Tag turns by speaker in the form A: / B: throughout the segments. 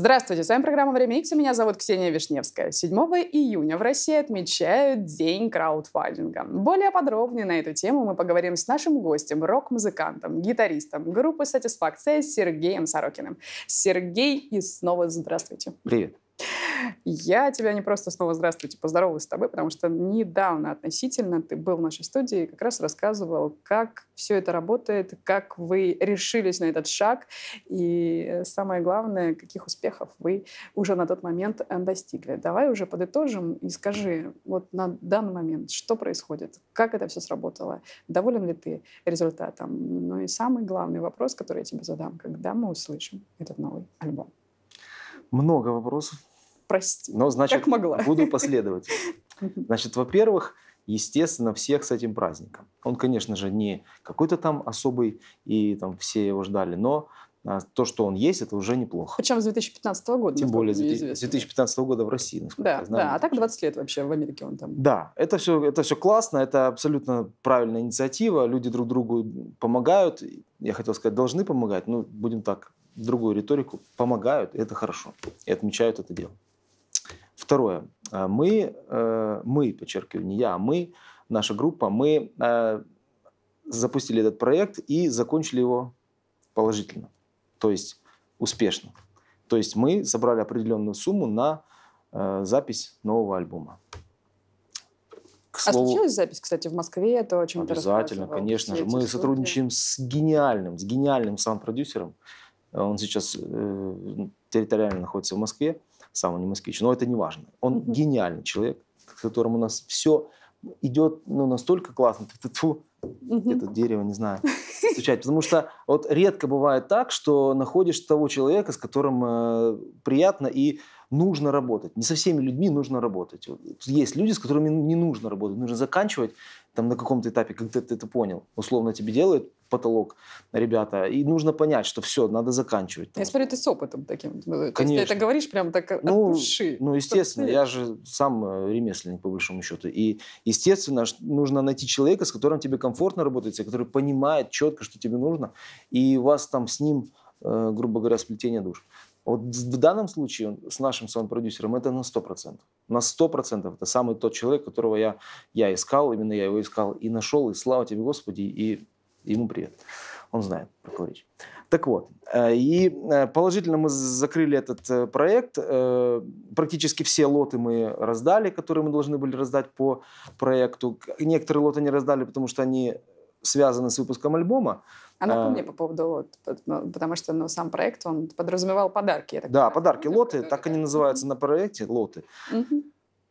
A: Здравствуйте, с вами программа «Время Икс», меня зовут Ксения Вишневская. 7 июня в России отмечают День краудфандинга. Более подробнее на эту тему мы поговорим с нашим гостем, рок-музыкантом, гитаристом группы «Сатисфакция» Сергеем Сорокиным. Сергей, и снова здравствуйте. Привет. Я тебя не просто снова здравствуйте поздоровалась с тобой, потому что недавно относительно ты был в нашей студии и как раз рассказывал, как все это работает, как вы решились на этот шаг и э, самое главное, каких успехов вы уже на тот момент э, достигли. Давай уже подытожим и скажи, вот на данный момент что происходит, как это все сработало, доволен ли ты результатом? Ну и самый главный вопрос, который я тебе задам, когда мы услышим этот новый альбом?
B: Много вопросов прости. Но, значит, как могла. буду последовать. Значит, во-первых, естественно, всех с этим праздником. Он, конечно же, не какой-то там особый, и там все его ждали, но а, то, что он есть, это уже неплохо.
A: Причем с 2015 года. Тем более с
B: 2015 года в России, насколько да, я знаю. Да, а
A: так 20 лет вообще в Америке он там.
B: Да, это все, это все классно, это абсолютно правильная инициатива, люди друг другу помогают, я хотел сказать, должны помогать, ну, будем так, другую риторику, помогают, это хорошо, и отмечают это дело. Второе. Э, мы, э, мы, подчеркиваю, не я, а мы, наша группа, мы э, запустили этот проект и закончили его положительно, то есть успешно. То есть мы собрали определенную сумму на запись нового альбома. К а слову, а случилась
A: запись, кстати, в Москве? Это очень Обязательно, конечно же. Мы
B: сотрудничаем с гениальным, с гениальным саунд-продюсером. Он сейчас э, территориально находится в Москве сам не москвич, но это не важно. Он угу. гениальный человек, с которым у нас все идет ну, настолько классно, ты, ты, фу,
A: это
B: дерево, не знаю, стучать. Потому что вот редко бывает так, что находишь того человека, с которым э, приятно и нужно работать. Не со всеми людьми нужно работать. Есть люди, с которыми не нужно работать. Нужно заканчивать там на каком-то этапе, когда ты это понял, условно тебе делают потолок, ребята, и нужно понять, что все, надо заканчивать.
A: Там. Я смотрю, ты с опытом таким. Конечно. Ну, то есть ты это говоришь прям так от ну, души.
B: Ну, естественно, я же сам э, ремесленник, по большому счету. И, естественно, нужно найти человека, с которым тебе комфортно работать, а который понимает четко, что тебе нужно, и у вас там с ним э, грубо говоря, сплетение душ. Вот в данном случае с нашим саунд-продюсером это на 100%. На 100% это самый тот человек, которого я, я искал, именно я его искал и нашел, и слава тебе, Господи, и ему привет. Он знает, про кого речь. Так вот, э, и э, положительно мы закрыли этот э, проект. Практически все лоты мы раздали, которые мы должны были раздать по проекту. Некоторые лоты не раздали, потому что они связаны с выпуском альбома. А напомни а, по поводу, ну, потому что ну, сам проект, он подразумевал подарки. Я так да, подарки, ну, лоты, так да. они называются на проекте, лоты.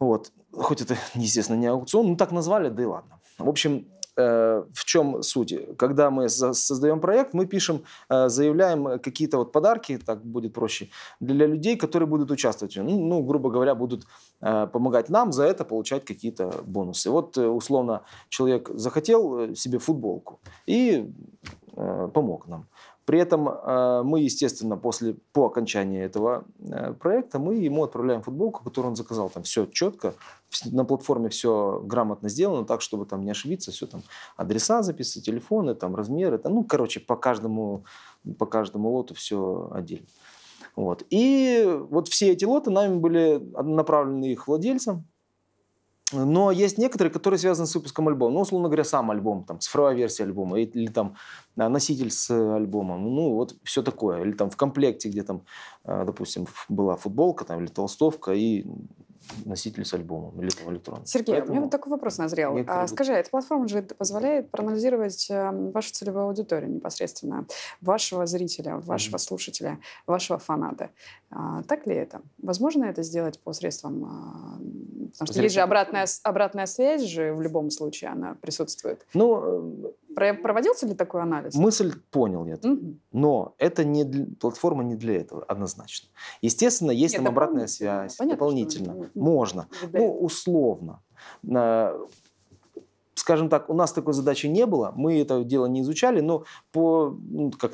B: Вот. Хоть это, естественно, не аукцион, но так назвали, да и ладно. В общем, э, в чем суть? Когда мы создаем проект, мы пишем, э, заявляем какие-то вот подарки, так будет проще, для людей, которые будут участвовать. Ну, ну грубо говоря, будут э, помогать нам за это получать какие-то бонусы. Вот, условно, человек захотел себе футболку и Э, помог нам. При этом э, мы, естественно, после, по окончании этого э, проекта мы ему отправляем футболку, которую он заказал. Там все четко, на платформе все грамотно сделано, так, чтобы там не ошибиться, все там адреса записать, телефоны, там размеры. Там, ну, короче, по каждому, по каждому лоту все отдельно. Вот. И вот все эти лоты нами были направлены их владельцам, но есть некоторые, которые связаны с выпуском альбома. Ну, условно говоря, сам альбом, там, цифровая версия альбома, или там а, носитель с э, альбомом, ну, вот все такое. Или там в комплекте, где там, а, допустим, была футболка там, или толстовка, и носитель с альбомом или там электрон. Сергей, Поэтому у меня вот
A: такой вопрос назрел. А, скажи, эта платформа же позволяет проанализировать э, вашу целевую аудиторию непосредственно, вашего зрителя, вашего mm-hmm. слушателя, вашего фаната. А так ли это? Возможно это сделать посредством Потому что есть же обратная, обратная связь же в любом случае, она присутствует. Ну, э, Про, проводился ли такой анализ?
B: Мысль понял я. Mm-hmm. Но это не для, платформа не для этого, однозначно. Естественно, есть Нет, там обратная связь, Понятно, дополнительно. Можно. Ну, условно скажем так, у нас такой задачи не было, мы это дело не изучали, но по, ну, как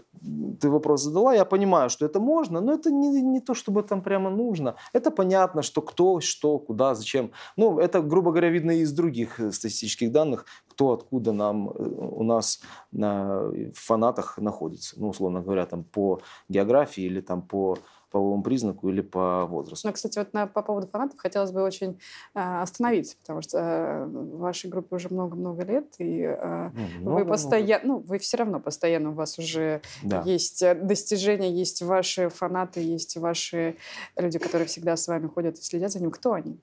B: ты вопрос задала, я понимаю, что это можно, но это не, не то, чтобы там прямо нужно. Это понятно, что кто, что, куда, зачем. Ну, это, грубо говоря, видно из других э, статистических данных, кто откуда нам э, у нас на, э, в фанатах находится. Ну, условно говоря, там по географии или там по половому признаку или по возрасту.
A: Ну, кстати, вот на, по поводу фанатов хотелось бы очень э, остановиться, потому что э, вашей группе уже много-много лет, и э, ну, вы постоянно, ну, вы все равно постоянно, у вас уже да. есть э, достижения, есть ваши фанаты, есть ваши люди, которые всегда с вами ходят и следят за ним. Кто они?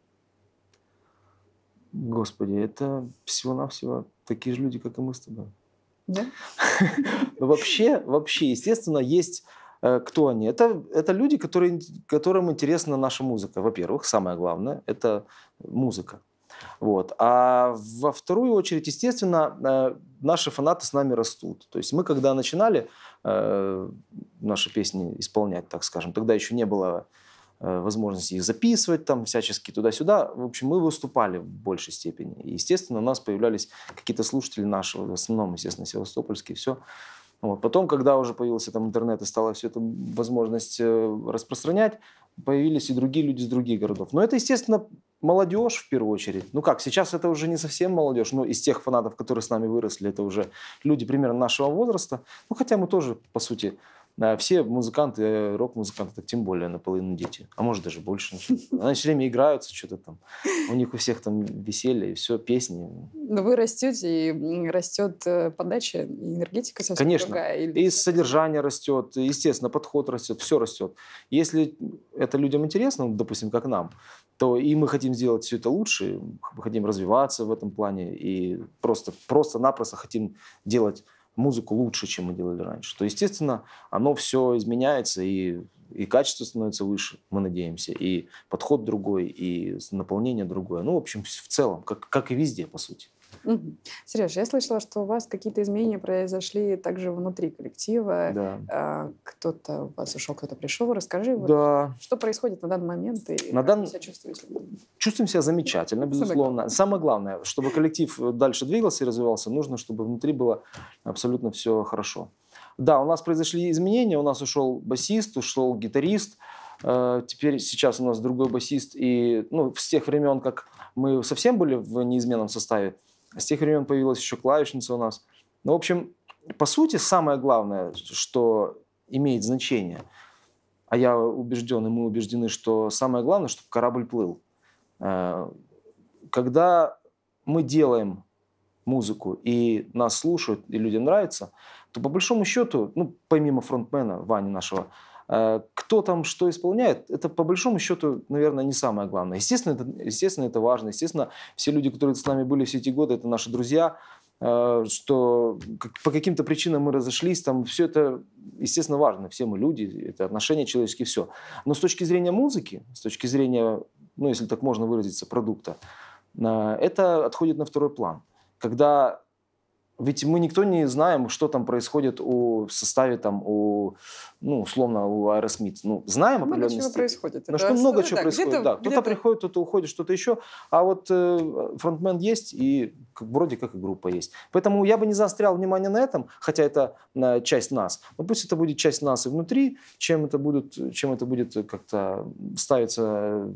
B: Господи, это всего-навсего такие же люди, как и мы с тобой. Да? Ну, вообще, вообще, естественно, есть Э, кто они? Это, это люди, которые, которым интересна наша музыка, во-первых, самое главное, это музыка. Вот. А во вторую очередь, естественно, э, наши фанаты с нами растут. То есть мы, когда начинали э, наши песни исполнять, так скажем, тогда еще не было э, возможности их записывать, там всячески туда-сюда. В общем, мы выступали в большей степени. И, естественно, у нас появлялись какие-то слушатели нашего, в основном, естественно, севастопольские, все. Вот. Потом, когда уже появился там интернет и стала все это возможность э, распространять, появились и другие люди из других городов. Но это, естественно, молодежь в первую очередь. Ну как, сейчас это уже не совсем молодежь, но из тех фанатов, которые с нами выросли, это уже люди примерно нашего возраста. Ну хотя мы тоже, по сути, да, все музыканты, э, рок-музыканты, так тем более наполовину дети. А может, даже больше. Они все время играются, что-то там. У них у всех там веселье, и все, песни.
A: Но вы растете, и растет э, подача, и энергетика совсем Конечно. другая. Или...
B: И содержание растет, естественно, подход растет, все растет. Если это людям интересно, допустим, как нам, то и мы хотим сделать все это лучше, мы хотим развиваться в этом плане, и просто, просто-напросто хотим делать музыку лучше, чем мы делали раньше, то, естественно, оно все изменяется, и, и качество становится выше, мы надеемся, и подход другой, и наполнение другое. Ну, в общем, в целом, как, как и везде, по сути.
A: Сереж, я слышала, что у вас какие-то изменения произошли также внутри коллектива. Да. А, кто-то у вас ушел, кто-то пришел. Расскажи, вот, да. что происходит на данный момент и на дан... вы себя чувствуете? Чувствуем себя замечательно, безусловно.
B: Самое главное, чтобы коллектив э, дальше двигался и развивался, нужно, чтобы внутри было абсолютно все хорошо. Да, у нас произошли изменения. У нас ушел басист, ушел гитарист. Э, теперь сейчас у нас другой басист. И ну, с тех времен, как мы совсем были в неизменном составе, с тех времен появилась еще клавишница у нас. Ну, в общем, по сути, самое главное, что имеет значение, а я убежден, и мы убеждены, что самое главное, чтобы корабль плыл. Э, когда мы делаем музыку, и нас слушают, и людям нравится, то по большому счету, ну, помимо фронтмена Вани нашего, Э, кто там что исполняет, это по большому счету, наверное, не самое главное. Естественно, это, естественно, это важно. Естественно, все люди, которые с нами были все эти годы, это наши друзья, э, что по каким-то причинам мы разошлись, там все это, естественно, важно. Все мы люди, это отношения человеческие, все. Но с точки зрения музыки, с точки зрения, ну, если так можно выразиться, продукта, э, это отходит на второй план. Когда ведь мы никто не знаем, что там происходит у, в составе, там, у, ну, условно, у Аэросмит. Ну, знаем много чего происходит. Но ну, что много чего да, происходит, где-то, да. Кто-то где-то... приходит, кто-то уходит, что-то еще. А вот э, фронтмен есть, и как, вроде как и группа есть. Поэтому я бы не заострял внимание на этом, хотя это э, часть нас. Но пусть это будет часть нас и внутри, чем это будет, чем это будет как-то ставиться э,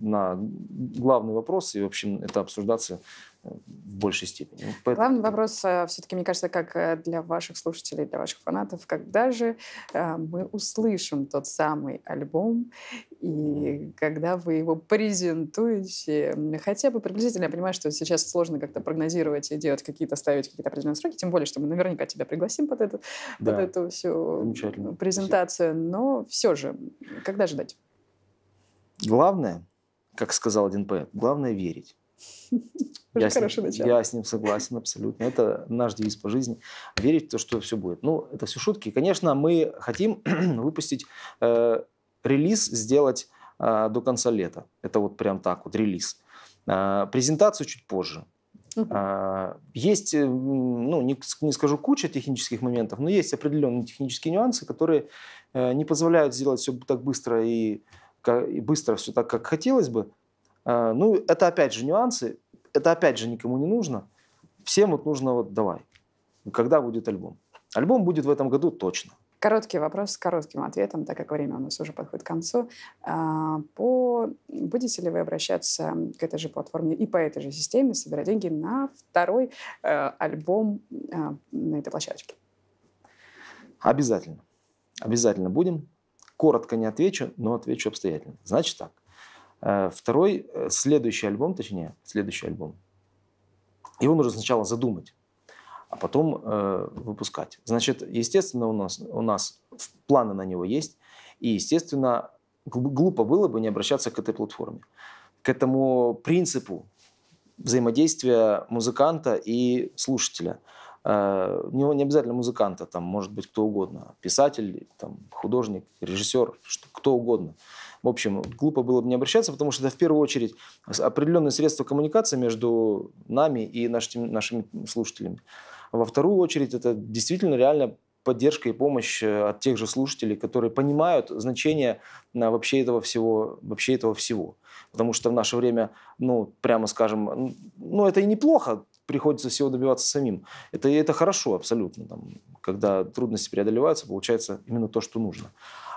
B: на главный вопрос, и, в общем, это обсуждаться в большей степени. Поэтому... Главный
A: вопрос, э, все-таки, мне кажется, как э, для ваших слушателей, для ваших фанатов, когда же э, мы услышим тот самый альбом, и когда вы его презентуете, хотя бы приблизительно, я понимаю, что сейчас сложно как-то прогнозировать и делать какие-то, ставить какие-то определенные сроки, тем более, что мы наверняка тебя пригласим под эту, да. под эту всю презентацию, Спасибо. но все же, когда ждать?
B: Главное, как сказал один поэт, главное верить. Я с, ним, я с ним согласен абсолютно. Это наш девиз по жизни. Верить в то, что все будет. Ну, это все шутки. Конечно, мы хотим выпустить э, релиз, сделать э, до конца лета. Это вот прям так вот, релиз. Э, презентацию чуть позже. Uh-huh. Есть, э, ну, не, не скажу куча технических моментов, но есть определенные технические нюансы, которые э, не позволяют сделать все так быстро и, и быстро все так, как хотелось бы. А, ну, это опять же нюансы, это опять же никому не нужно. Всем вот нужно вот давай. Когда будет
A: альбом? Альбом будет в этом году точно. Короткий вопрос с коротким ответом, так как время у нас уже подходит к концу. А, по... Будете ли вы обращаться к этой же платформе и по этой же системе собирать деньги на второй э, альбом э, на этой площадке?
B: Обязательно. Обязательно будем. Коротко не отвечу, но отвечу обстоятельно. Значит так. Э, второй, э, следующий альбом, точнее, следующий альбом, его нужно сначала задумать, а потом э, выпускать. Значит, естественно, у нас, у нас планы на него есть, и, естественно, глупо было бы не обращаться к этой платформе, к этому принципу взаимодействия музыканта и слушателя – Э, него не обязательно музыканта, там может быть кто угодно, писатель, там, художник, режиссер, что кто угодно. В общем, глупо было бы не обращаться, потому что это в первую очередь определенные средства коммуникации между нами и нашими, нашими слушателями. Во вторую очередь, это действительно реально поддержка и помощь э, от тех же слушателей, которые понимают значение э, вообще этого всего, вообще этого всего. Потому что в наше время, ну, прямо скажем, ну, это и неплохо, приходится всего добиваться самим. Это, это хорошо абсолютно, там, когда трудности преодолеваются, получается именно то, что нужно.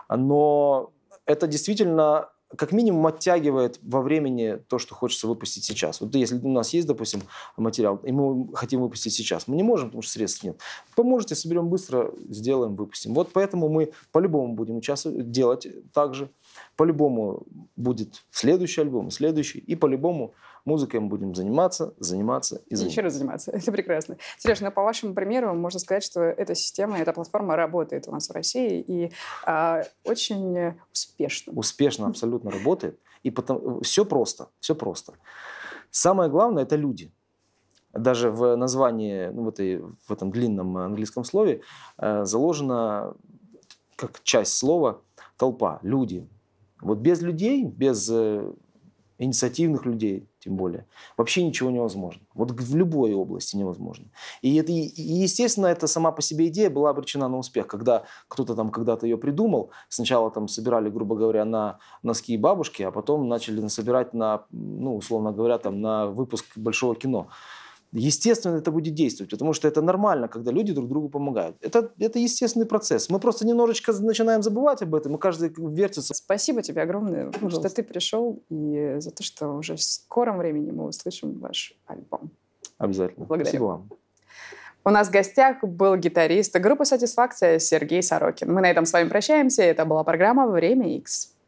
B: Но это действительно как минимум оттягивает во времени то, что хочется выпустить сейчас. Вот если у нас есть, допустим, материал, и мы хотим выпустить сейчас, мы не можем, потому что средств нет. Поможете, соберем быстро, сделаем, выпустим. Вот поэтому мы по-любому будем участвовать, делать так же. По-любому будет следующий альбом, следующий, и по-любому Музыкой мы будем заниматься, заниматься и заниматься. Еще раз
A: заниматься. Это прекрасно. Сереж, ну, по вашему примеру, можно сказать, что эта система, эта платформа работает у нас в России и а, очень
B: успешно. Успешно абсолютно работает. И потом все просто, все просто. Самое главное – это люди даже в названии, ну, в, этой, в этом длинном английском слове э, заложена как часть слова толпа, люди. Вот без людей, без э, инициативных людей, тем более. Вообще ничего невозможно. Вот в любой области невозможно. И, это, и естественно, эта сама по себе идея была обречена на успех. Когда кто-то там когда-то ее придумал, сначала там собирали, грубо говоря, на носки и бабушки, а потом начали собирать на, ну, условно говоря, там, на выпуск большого кино. Естественно, это будет действовать, потому что это нормально, когда люди друг другу помогают. Это, это естественный процесс. Мы просто немножечко начинаем забывать об этом, и каждый вертится.
A: Спасибо тебе огромное, ну, Пожалуйста. что ты пришел, и за то, что уже в скором времени мы услышим ваш альбом. Обязательно. Благодарю. Спасибо вам. У нас в гостях был гитарист группы «Сатисфакция» Сергей Сорокин. Мы на этом с вами прощаемся. Это была программа «Время X».